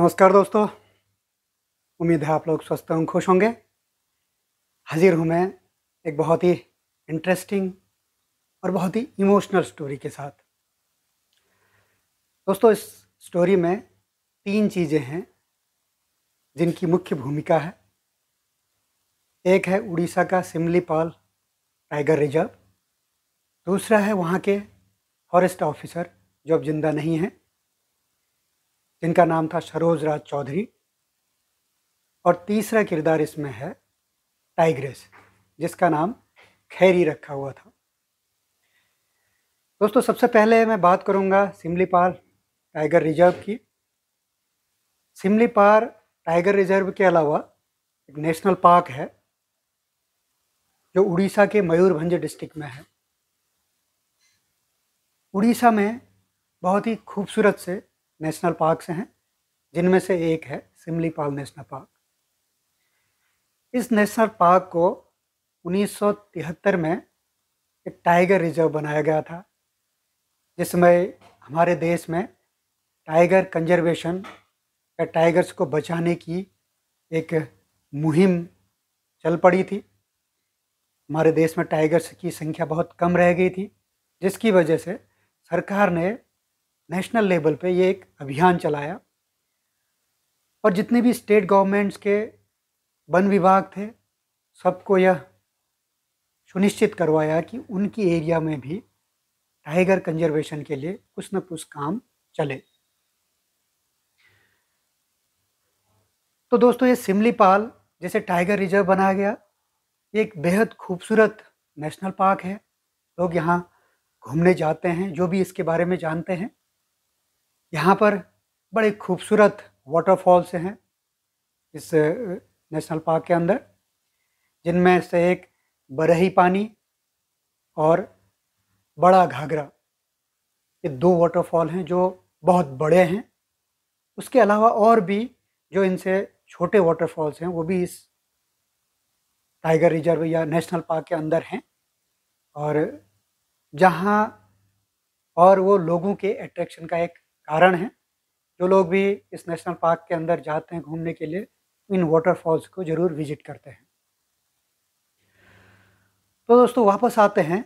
नमस्कार दोस्तों उम्मीद है आप लोग स्वस्थ एवं खुश होंगे हाजिर हूँ मैं एक बहुत ही इंटरेस्टिंग और बहुत ही इमोशनल स्टोरी के साथ दोस्तों इस स्टोरी में तीन चीज़ें हैं जिनकी मुख्य भूमिका है एक है उड़ीसा का सिमलीपाल टाइगर रिजर्व दूसरा है वहाँ के फॉरेस्ट ऑफिसर जो अब जिंदा नहीं हैं जिनका नाम था सरोज राज चौधरी और तीसरा किरदार इसमें है टाइग्रेस जिसका नाम खैरी रखा हुआ था दोस्तों सबसे पहले मैं बात करूंगा पार टाइगर रिजर्व की सिमलीपार टाइगर रिजर्व के अलावा एक नेशनल पार्क है जो उड़ीसा के मयूरभंज डिस्ट्रिक्ट में है उड़ीसा में बहुत ही खूबसूरत से नेशनल पार्क्स हैं जिनमें से एक है सिमलीपाल नेशनल पार्क इस नेशनल पार्क को 1973 में एक टाइगर रिजर्व बनाया गया था जिसमें हमारे देश में टाइगर कंजर्वेशन या टाइगर्स को बचाने की एक मुहिम चल पड़ी थी हमारे देश में टाइगर्स की संख्या बहुत कम रह गई थी जिसकी वजह से सरकार ने नेशनल लेवल पे ये एक अभियान चलाया और जितने भी स्टेट गवर्नमेंट्स के वन विभाग थे सबको यह सुनिश्चित करवाया कि उनकी एरिया में भी टाइगर कंजर्वेशन के लिए कुछ न कुछ काम चले तो दोस्तों ये सिमलीपाल जैसे टाइगर रिजर्व बनाया गया ये एक बेहद खूबसूरत नेशनल पार्क है लोग यहाँ घूमने जाते हैं जो भी इसके बारे में जानते हैं यहाँ पर बड़े खूबसूरत वाटरफॉल्स हैं इस नेशनल पार्क के अंदर जिनमें से एक बरही पानी और बड़ा घाघरा ये दो वाटरफॉल हैं जो बहुत बड़े हैं उसके अलावा और भी जो इनसे छोटे वाटरफॉल्स हैं वो भी इस टाइगर रिजर्व या नेशनल पार्क के अंदर हैं और जहाँ और वो लोगों के अट्रैक्शन का एक कारण हैं जो लोग भी इस नेशनल पार्क के अंदर जाते हैं घूमने के लिए इन वाटरफॉल्स को ज़रूर विजिट करते हैं तो दोस्तों वापस आते हैं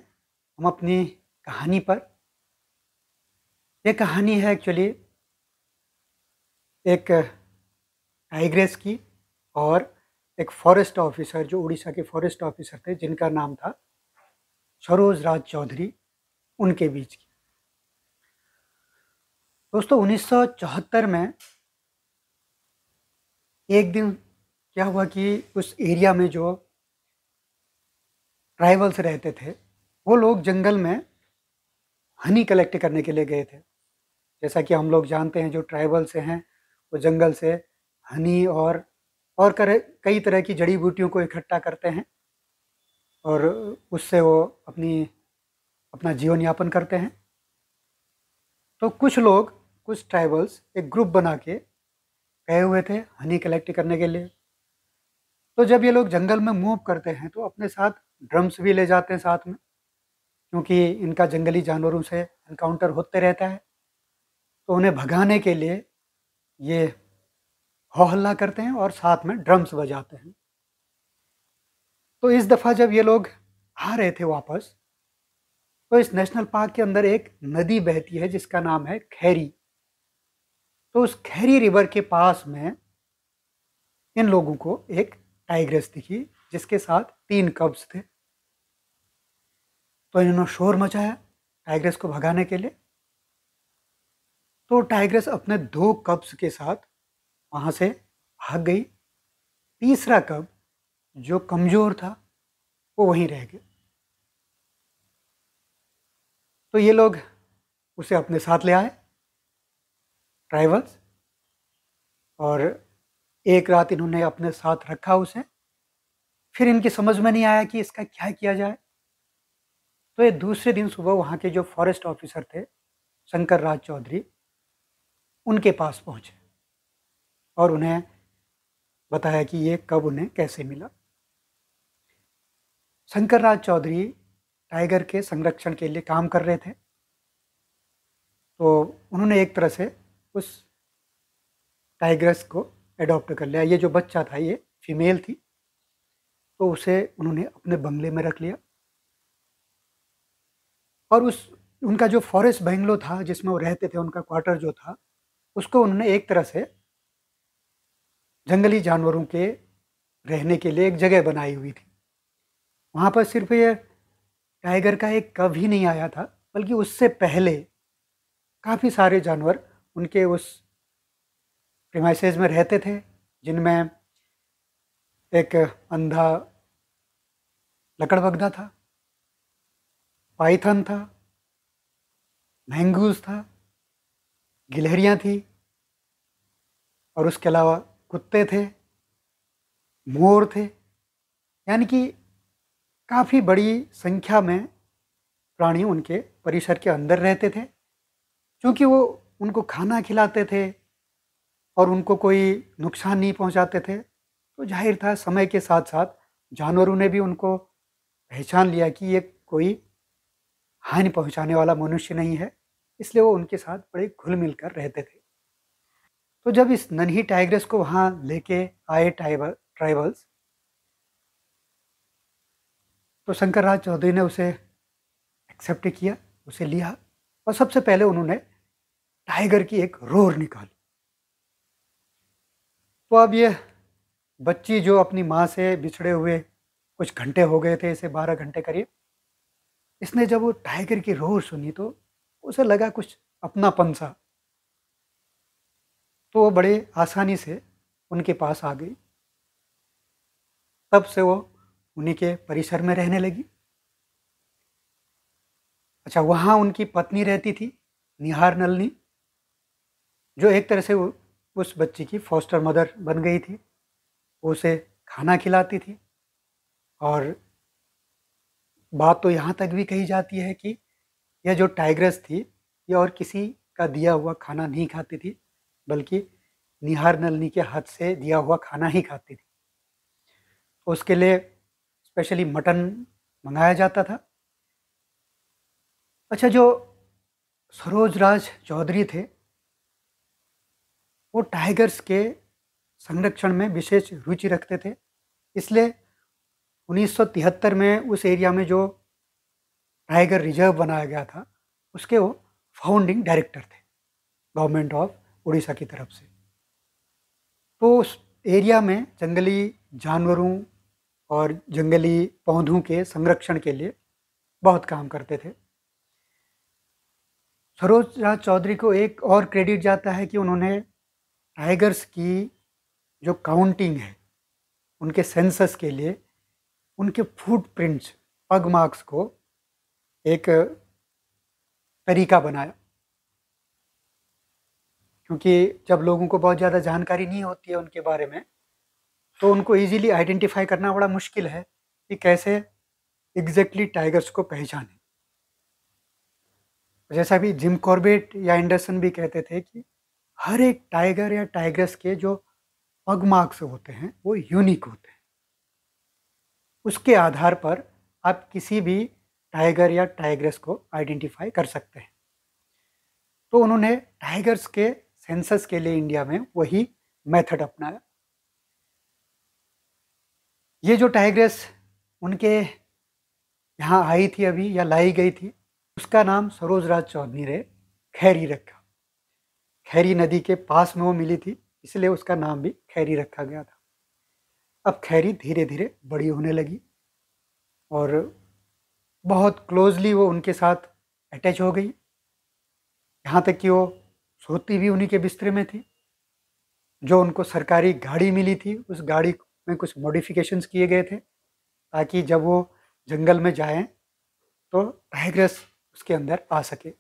हम अपनी कहानी पर ये कहानी है एक्चुअली एक टाइग्रेस की और एक फॉरेस्ट ऑफिसर जो उड़ीसा के फॉरेस्ट ऑफिसर थे जिनका नाम था सरोज राज चौधरी उनके बीच की दोस्तों उन्नीस में एक दिन क्या हुआ कि उस एरिया में जो ट्राइबल्स रहते थे वो लोग जंगल में हनी कलेक्ट करने के लिए गए थे जैसा कि हम लोग जानते हैं जो ट्राइबल्स हैं वो जंगल से हनी और और कर कई तरह की जड़ी बूटियों को इकट्ठा करते हैं और उससे वो अपनी अपना जीवन यापन करते हैं तो कुछ लोग कुछ ट्राइबल्स एक ग्रुप बना के गए हुए थे हनी कलेक्ट करने के लिए तो जब ये लोग जंगल में मूव करते हैं तो अपने साथ ड्रम्स भी ले जाते हैं साथ में क्योंकि इनका जंगली जानवरों से इनकाउंटर होते रहता है तो उन्हें भगाने के लिए ये हो हल्ला करते हैं और साथ में ड्रम्स बजाते हैं तो इस दफ़ा जब ये लोग आ रहे थे वापस तो इस नेशनल पार्क के अंदर एक नदी बहती है जिसका नाम है खैरी तो उस खैरी रिवर के पास में इन लोगों को एक टाइग्रेस दिखी जिसके साथ तीन कब्ज थे तो इन्होंने शोर मचाया टाइग्रेस को भगाने के लिए तो टाइग्रेस अपने दो कब्ज के साथ वहाँ से भाग गई तीसरा कब जो कमज़ोर था वो वहीं रह गया तो ये लोग उसे अपने साथ ले आए ट्राइवल्स और एक रात इन्होंने अपने साथ रखा उसे फिर इनकी समझ में नहीं आया कि इसका क्या किया जाए तो ये दूसरे दिन सुबह वहाँ के जो फॉरेस्ट ऑफिसर थे शंकर राज चौधरी उनके पास पहुँचे और उन्हें बताया कि ये कब उन्हें कैसे मिला शंकर राज चौधरी टाइगर के संरक्षण के लिए काम कर रहे थे तो उन्होंने एक तरह से उस टाइग्रेस को एडॉप्ट कर लिया ये जो बच्चा था ये फीमेल थी तो उसे उन्होंने अपने बंगले में रख लिया और उस उनका जो फॉरेस्ट बंगलो था जिसमें वो रहते थे उनका क्वार्टर जो था उसको उन्होंने एक तरह से जंगली जानवरों के रहने के लिए एक जगह बनाई हुई थी वहाँ पर सिर्फ ये टाइगर का एक कव ही नहीं आया था बल्कि उससे पहले काफ़ी सारे जानवर उनके उस प्रिमाइसेस में रहते थे जिनमें एक अंधा लकड़बगदा था पाइथन था मैंगूज था गिलहरियाँ थी और उसके अलावा कुत्ते थे मोर थे यानी कि काफ़ी बड़ी संख्या में प्राणी उनके परिसर के अंदर रहते थे क्योंकि वो उनको खाना खिलाते थे और उनको कोई नुकसान नहीं पहुंचाते थे तो जाहिर था समय के साथ साथ जानवरों ने भी उनको पहचान लिया कि ये कोई हानि पहुंचाने वाला मनुष्य नहीं है इसलिए वो उनके साथ बड़े घुल मिल कर रहते थे तो जब इस नन्ही टाइग्रेस को वहाँ लेके आए ट्राइबल्स तो शंकर राज चौधरी ने उसे एक्सेप्ट किया उसे लिया और सबसे पहले उन्होंने टाइगर की एक रोर निकाली तो अब ये बच्ची जो अपनी माँ से बिछड़े हुए कुछ घंटे हो गए थे इसे बारह घंटे करीब इसने जब वो टाइगर की रोर सुनी तो उसे लगा कुछ अपनापन सा तो वो बड़े आसानी से उनके पास आ गई तब से वो उन्हीं के परिसर में रहने लगी अच्छा वहाँ उनकी पत्नी रहती थी निहार नलनी जो एक तरह से उस बच्ची की फॉस्टर मदर बन गई थी उसे खाना खिलाती थी और बात तो यहाँ तक भी कही जाती है कि यह जो टाइग्रेस थी यह और किसी का दिया हुआ खाना नहीं खाती थी बल्कि निहार नलनी के हाथ से दिया हुआ खाना ही खाती थी उसके लिए स्पेशली मटन मंगाया जाता था अच्छा जो सरोज राज चौधरी थे वो टाइगर्स के संरक्षण में विशेष रुचि रखते थे इसलिए 1973 में उस एरिया में जो टाइगर रिजर्व बनाया गया था उसके वो फाउंडिंग डायरेक्टर थे गवर्नमेंट ऑफ उड़ीसा की तरफ से तो उस एरिया में जंगली जानवरों और जंगली पौधों के संरक्षण के लिए बहुत काम करते थे सरोज राज चौधरी को एक और क्रेडिट जाता है कि उन्होंने टाइगर्स की जो काउंटिंग है उनके सेंसस के लिए उनके फुटप्रिंट्स पग मार्क्स को एक तरीका बनाया क्योंकि जब लोगों को बहुत ज़्यादा जानकारी नहीं होती है उनके बारे में तो उनको इजीली आइडेंटिफाई करना बड़ा मुश्किल है कि कैसे एग्जैक्टली टाइगर्स को पहचाने जैसा भी जिम कॉर्बेट या एंडरसन भी कहते थे कि हर एक टाइगर या टाइग्रेस के जो पग मार्क्स होते हैं वो यूनिक होते हैं उसके आधार पर आप किसी भी टाइगर या टाइग्रेस को आइडेंटिफाई कर सकते हैं तो उन्होंने टाइगर्स के सेंसस के लिए इंडिया में वही मेथड अपनाया ये जो टाइग्रेस उनके यहाँ आई थी अभी या लाई गई थी उसका नाम सरोज राज चौधरी ने खैरी रखा खैरी नदी के पास में वो मिली थी इसलिए उसका नाम भी खैरी रखा गया था अब खैरी धीरे धीरे बड़ी होने लगी और बहुत क्लोजली वो उनके साथ अटैच हो गई यहाँ तक कि वो सोती भी उन्हीं के बिस्तर में थी जो उनको सरकारी गाड़ी मिली थी उस गाड़ी में कुछ मॉडिफिकेशंस किए गए थे ताकि जब वो जंगल में जाएं तो टाइग्रेस उसके अंदर आ सके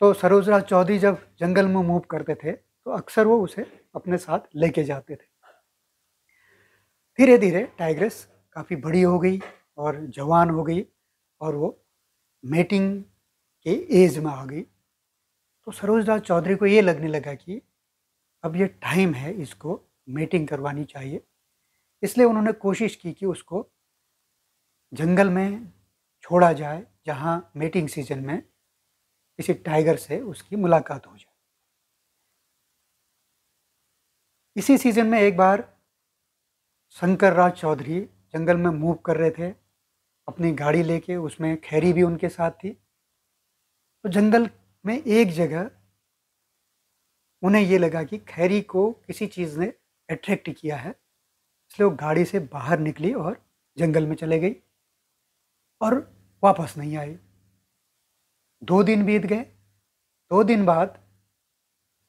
तो सरोजराज चौधरी जब जंगल में मूव करते थे तो अक्सर वो उसे अपने साथ लेके जाते थे धीरे धीरे टाइग्रेस काफ़ी बड़ी हो गई और जवान हो गई और वो मेटिंग के एज में आ गई तो सरोजराज चौधरी को ये लगने लगा कि अब ये टाइम है इसको मेटिंग करवानी चाहिए इसलिए उन्होंने कोशिश की कि उसको जंगल में छोड़ा जाए जहाँ मेटिंग सीजन में किसी टाइगर से उसकी मुलाकात हो जाए इसी सीज़न में एक बार शंकर राज चौधरी जंगल में मूव कर रहे थे अपनी गाड़ी लेके उसमें खैरी भी उनके साथ थी तो जंगल में एक जगह उन्हें ये लगा कि खैरी को किसी चीज़ ने अट्रैक्ट किया है इसलिए वो गाड़ी से बाहर निकली और जंगल में चले गई और वापस नहीं आई दो दिन बीत गए दो दिन बाद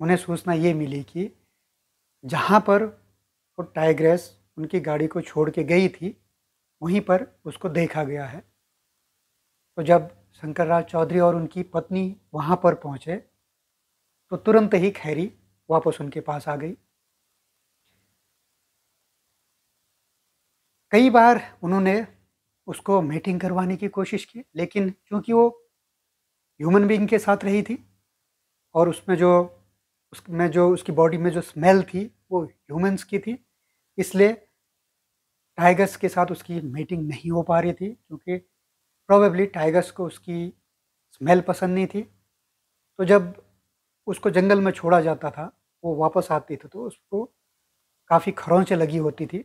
उन्हें सूचना ये मिली कि जहाँ पर वो टाइग्रेस उनकी गाड़ी को छोड़ के गई थी वहीं पर उसको देखा गया है तो जब शंकर राज चौधरी और उनकी पत्नी वहाँ पर पहुँचे तो तुरंत ही खैरी वापस उनके पास आ गई कई बार उन्होंने उसको मीटिंग करवाने की कोशिश की लेकिन क्योंकि वो ह्यूमन बींग के साथ रही थी और उसमें जो उसमें जो उसकी बॉडी में जो स्मेल थी वो ह्यूमन्स की थी इसलिए टाइगर्स के साथ उसकी मीटिंग नहीं हो पा रही थी क्योंकि प्रॉबेबली टाइगर्स को उसकी स्मेल पसंद नहीं थी तो जब उसको जंगल में छोड़ा जाता था वो वापस आती थी तो उसको काफ़ी खरोंचें लगी होती थी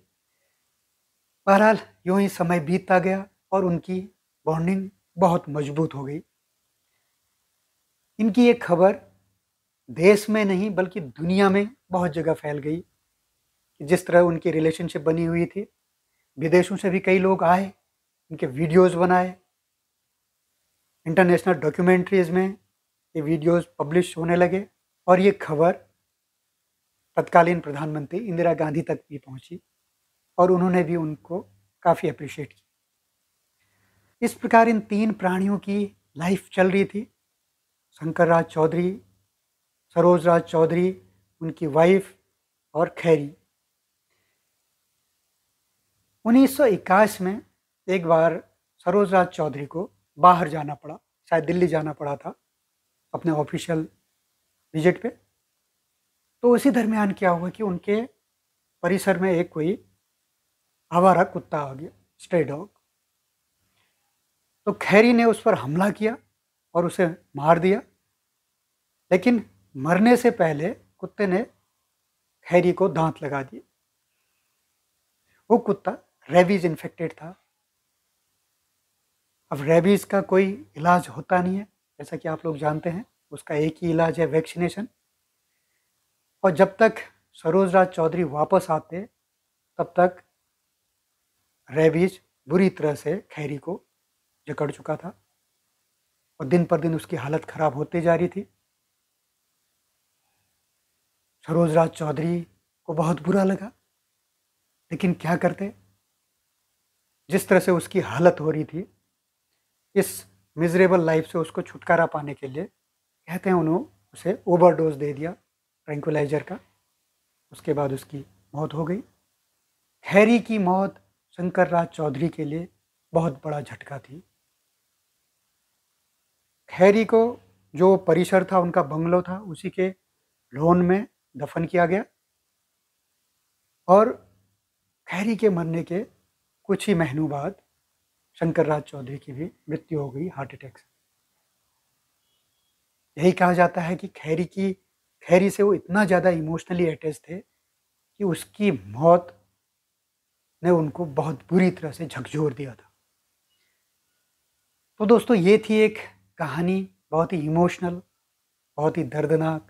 बहरहाल यूँ ही समय बीतता गया और उनकी बॉन्डिंग बहुत मजबूत हो गई इनकी ये खबर देश में नहीं बल्कि दुनिया में बहुत जगह फैल गई जिस तरह उनकी रिलेशनशिप बनी हुई थी विदेशों से भी कई लोग आए इनके वीडियोस बनाए इंटरनेशनल डॉक्यूमेंट्रीज में ये वीडियोस पब्लिश होने लगे और ये खबर तत्कालीन प्रधानमंत्री इंदिरा गांधी तक भी पहुंची और उन्होंने भी उनको काफ़ी अप्रिशिएट किया इस प्रकार इन तीन प्राणियों की लाइफ चल रही थी शंकर राज चौधरी सरोज राज चौधरी उनकी वाइफ और खैरी उन्नीस में एक बार सरोज राज चौधरी को बाहर जाना पड़ा शायद दिल्ली जाना पड़ा था अपने ऑफिशियल विजिट पे तो उसी दरमियान क्या हुआ कि उनके परिसर में एक कोई आवारा कुत्ता आ गया स्ट्रे डॉग तो खैरी ने उस पर हमला किया और उसे मार दिया लेकिन मरने से पहले कुत्ते ने हैरी को दांत लगा दिए वो कुत्ता रेबीज इन्फेक्टेड था अब रेबीज का कोई इलाज होता नहीं है जैसा कि आप लोग जानते हैं उसका एक ही इलाज है वैक्सीनेशन और जब तक सरोजराज चौधरी वापस आते तब तक रेबीज बुरी तरह से खैरी को जकड़ चुका था और दिन पर दिन उसकी हालत खराब होते जा रही थी सरोज राज चौधरी को बहुत बुरा लगा लेकिन क्या करते जिस तरह से उसकी हालत हो रही थी इस मिजरेबल लाइफ से उसको छुटकारा पाने के लिए कहते हैं उन्होंने उसे ओवरडोज दे दिया ट्रैंकुलाइजर का उसके बाद उसकी मौत हो गई हैरी की मौत शंकर राज चौधरी के लिए बहुत बड़ा झटका थी हैरी को जो परिसर था उनका बंगलो था उसी के लोन में दफन किया गया और हैरी के मरने के कुछ ही महीनों बाद शंकर राज चौधरी की भी मृत्यु हो गई हार्ट अटैक से यही कहा जाता है कि खैरी की खैरी से वो इतना ज़्यादा इमोशनली अटैच थे कि उसकी मौत ने उनको बहुत बुरी तरह से झकझोर दिया था तो दोस्तों ये थी एक कहानी बहुत ही इमोशनल बहुत ही दर्दनाक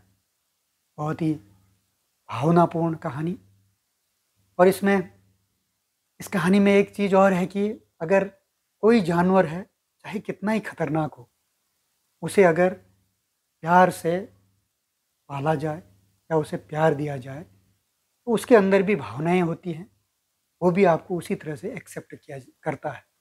बहुत ही भावनापूर्ण कहानी और इसमें इस कहानी में एक चीज़ और है कि अगर कोई जानवर है चाहे कितना ही खतरनाक हो उसे अगर प्यार से पाला जाए या उसे प्यार दिया जाए तो उसके अंदर भी भावनाएं होती हैं वो भी आपको उसी तरह से एक्सेप्ट किया करता है